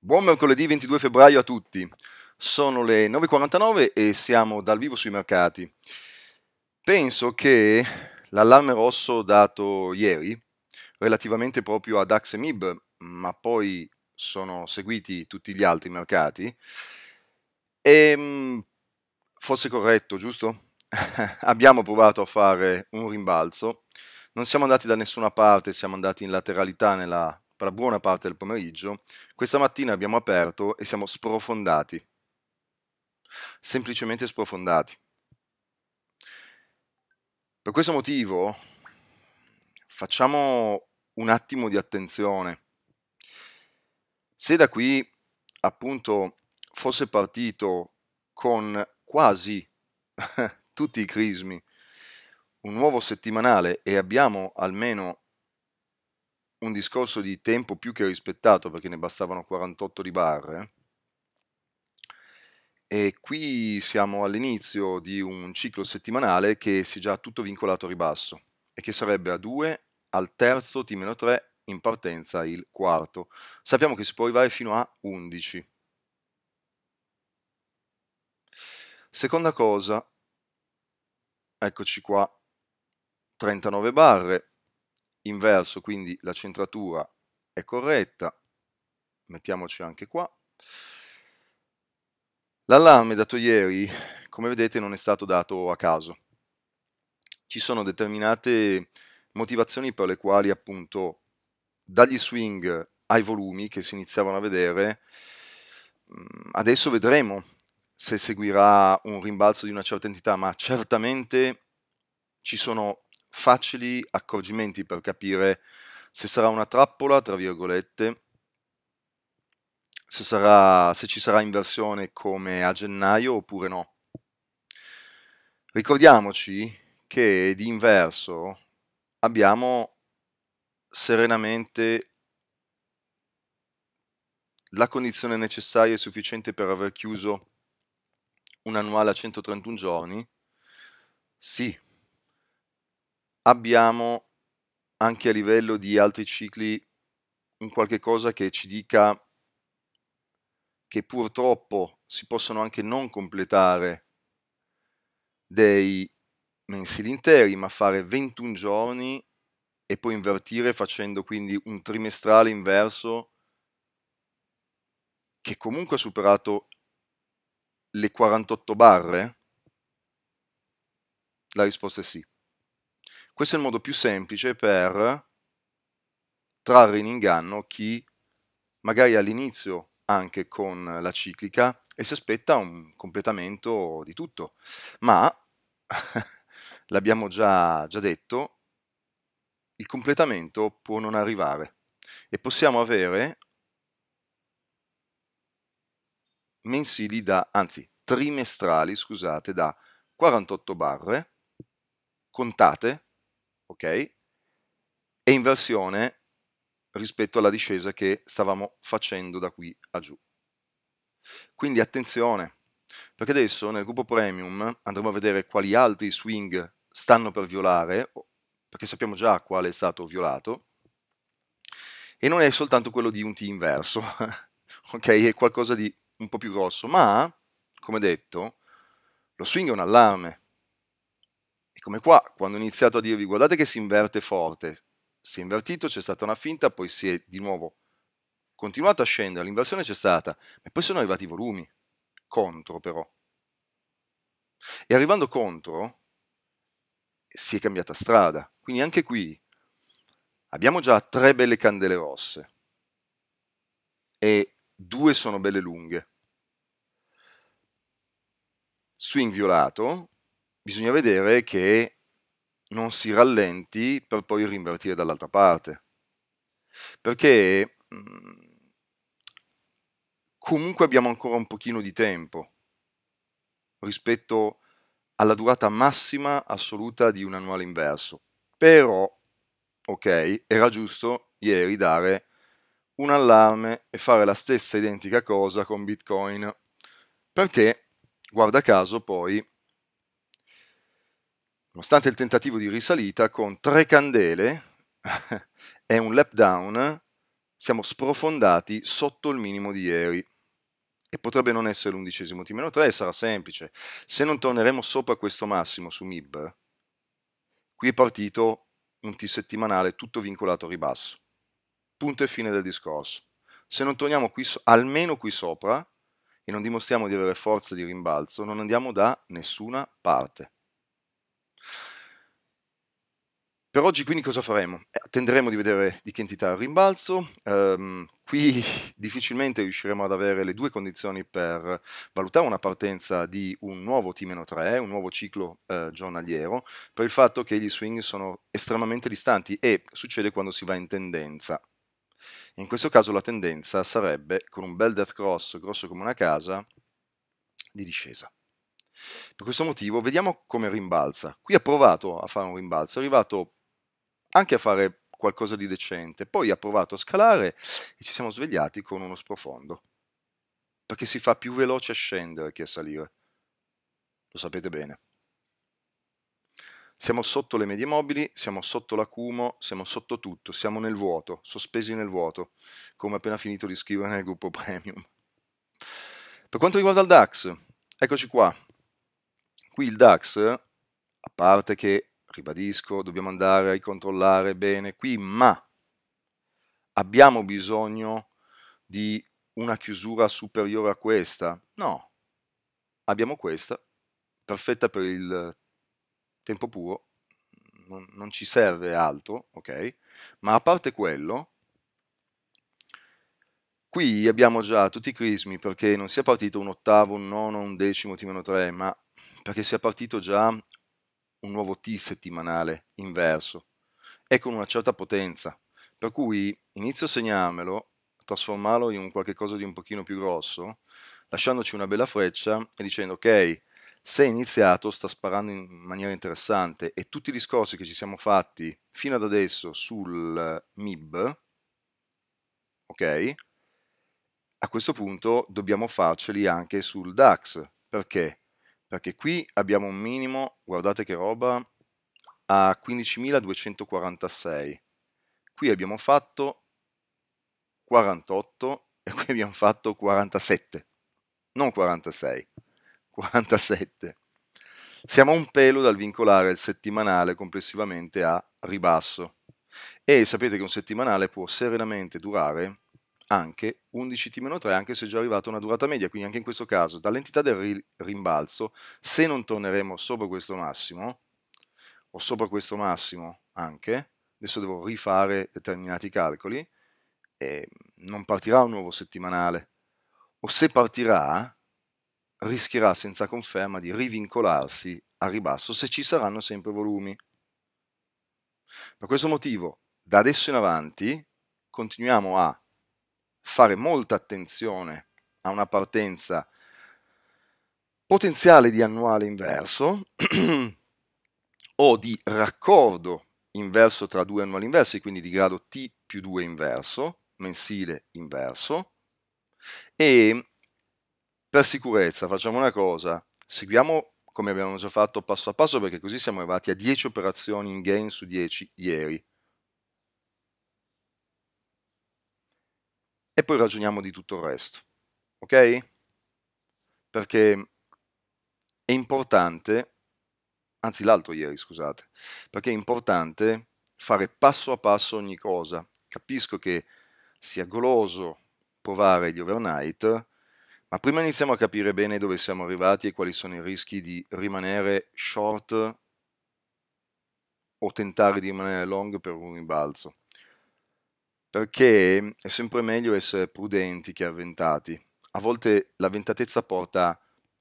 Buon mercoledì 22 febbraio a tutti. Sono le 9.49 e siamo dal vivo sui mercati. Penso che l'allarme rosso dato ieri, relativamente proprio ad DAX e MIB, ma poi sono seguiti tutti gli altri mercati, e, ehm, fosse corretto, giusto? Abbiamo provato a fare un rimbalzo, non siamo andati da nessuna parte, siamo andati in lateralità nella per buona parte del pomeriggio, questa mattina abbiamo aperto e siamo sprofondati. Semplicemente sprofondati. Per questo motivo facciamo un attimo di attenzione. Se da qui appunto fosse partito con quasi tutti i crismi un nuovo settimanale e abbiamo almeno un discorso di tempo più che rispettato perché ne bastavano 48 di barre. E qui siamo all'inizio di un ciclo settimanale che si è già tutto vincolato a ribasso e che sarebbe a 2 al terzo T-3 in partenza il quarto. Sappiamo che si può arrivare fino a 11. Seconda cosa, eccoci qua, 39 barre, inverso, quindi la centratura è corretta, mettiamoci anche qua. L'allarme dato ieri, come vedete, non è stato dato a caso. Ci sono determinate motivazioni per le quali appunto dagli swing ai volumi che si iniziavano a vedere, mm, adesso vedremo se seguirà un rimbalzo di una certa entità, ma certamente ci sono facili accorgimenti per capire se sarà una trappola, tra virgolette, se, sarà, se ci sarà inversione come a gennaio oppure no. Ricordiamoci che di inverso abbiamo serenamente la condizione necessaria e sufficiente per aver chiuso un annuale a 131 giorni? Sì, abbiamo anche a livello di altri cicli un qualche cosa che ci dica che purtroppo si possono anche non completare dei mensili interi, ma fare 21 giorni e poi invertire facendo quindi un trimestrale inverso che comunque ha superato le 48 barre? La risposta è sì. Questo è il modo più semplice per trarre in inganno chi magari all'inizio anche con la ciclica e si aspetta un completamento di tutto, ma l'abbiamo già, già detto, il completamento può non arrivare e possiamo avere mensili da, anzi trimestrali, scusate, da 48 barre contate ok? E inversione rispetto alla discesa che stavamo facendo da qui a giù. Quindi attenzione, perché adesso nel gruppo premium andremo a vedere quali altri swing stanno per violare, perché sappiamo già quale è stato violato, e non è soltanto quello di un T inverso, ok? È qualcosa di un po' più grosso, ma, come detto, lo swing è un allarme, come qua, quando ho iniziato a dirvi guardate che si inverte forte, si è invertito, c'è stata una finta, poi si è di nuovo continuato a scendere, l'inversione c'è stata, ma poi sono arrivati i volumi, contro però. E arrivando contro si è cambiata strada, quindi anche qui abbiamo già tre belle candele rosse e due sono belle lunghe. Swing violato, bisogna vedere che non si rallenti per poi rinvertire dall'altra parte. Perché mm, comunque abbiamo ancora un pochino di tempo rispetto alla durata massima assoluta di un annuale inverso. Però, ok, era giusto ieri dare un allarme e fare la stessa identica cosa con Bitcoin, perché, guarda caso, poi nonostante il tentativo di risalita, con tre candele e un lap down siamo sprofondati sotto il minimo di ieri. E potrebbe non essere l'undicesimo T-3, sarà semplice. Se non torneremo sopra questo massimo su MIB, qui è partito un T settimanale tutto vincolato a ribasso. Punto e fine del discorso. Se non torniamo qui so almeno qui sopra e non dimostriamo di avere forza di rimbalzo, non andiamo da nessuna parte. Per oggi quindi cosa faremo? Eh, attenderemo di vedere di che entità è il rimbalzo, um, qui difficilmente riusciremo ad avere le due condizioni per valutare una partenza di un nuovo T-3, un nuovo ciclo eh, giornaliero, per il fatto che gli swing sono estremamente distanti e succede quando si va in tendenza. In questo caso la tendenza sarebbe, con un bel death cross grosso come una casa, di discesa. Per questo motivo vediamo come rimbalza. Qui ha provato a fare un rimbalzo, è arrivato anche a fare qualcosa di decente, poi ha provato a scalare e ci siamo svegliati con uno sprofondo. Perché si fa più veloce a scendere che a salire. Lo sapete bene. Siamo sotto le medie mobili, siamo sotto l'acumo, siamo sotto tutto, siamo nel vuoto, sospesi nel vuoto, come appena finito di scrivere nel gruppo premium. Per quanto riguarda il DAX, eccoci qua, Qui il DAX, a parte che, ribadisco, dobbiamo andare a ricontrollare bene qui, ma abbiamo bisogno di una chiusura superiore a questa? No, abbiamo questa, perfetta per il tempo puro, non, non, ci serve altro, ok? Ma a parte quello, qui abbiamo già tutti i crismi perché non si è partito un ottavo, un nono, un decimo, t-3, ma perché si è partito già un nuovo T settimanale inverso e con una certa potenza. Per cui inizio a segnarmelo, trasformarlo in un qualche cosa di un pochino più grosso, lasciandoci una bella freccia e dicendo ok, se è iniziato sta sparando in maniera interessante e tutti i discorsi che ci siamo fatti fino ad adesso sul MIB, ok? A questo punto dobbiamo farceli anche sul DAX, perché? perché qui abbiamo un minimo, guardate che roba, a 15.246. Qui abbiamo fatto 48 e qui abbiamo fatto 47, non 46, 47. Siamo a un pelo dal vincolare il settimanale complessivamente a ribasso. E sapete che un settimanale può serenamente durare anche 11 t 3 anche se è già arrivata una durata media, quindi anche in questo caso dall'entità del rimbalzo, se non torneremo sopra questo massimo, o sopra questo massimo anche, adesso devo rifare determinati calcoli, eh, non partirà un nuovo settimanale, o se partirà rischierà senza conferma di rivincolarsi a ribasso se ci saranno sempre volumi. Per questo motivo, da adesso in avanti, continuiamo a fare molta attenzione a una partenza potenziale di annuale inverso o di raccordo inverso tra due annuali inversi, quindi di grado T più 2 inverso, mensile inverso, e per sicurezza facciamo una cosa, seguiamo come abbiamo già fatto passo a passo perché così siamo arrivati a 10 operazioni in gain su 10 ieri, e poi ragioniamo di tutto il resto. Ok? Perché è importante, anzi l'altro ieri, scusate, perché è importante fare passo a passo ogni cosa. Capisco che sia goloso provare gli overnight, ma prima iniziamo a capire bene dove siamo arrivati e quali sono i rischi di rimanere short o tentare di rimanere long per un rimbalzo perché mm, è sempre meglio essere prudenti che avventati. A volte l'avventatezza porta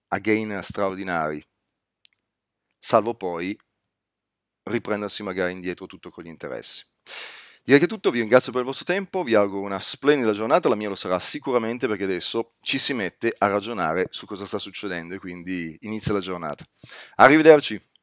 a gain straordinari, salvo poi riprendersi magari indietro tutto con gli interessi. Direi che è tutto, vi ringrazio per il vostro tempo, vi auguro una splendida giornata, la mia lo sarà sicuramente perché adesso ci si mette a ragionare su cosa sta succedendo e quindi inizia la giornata. Arrivederci!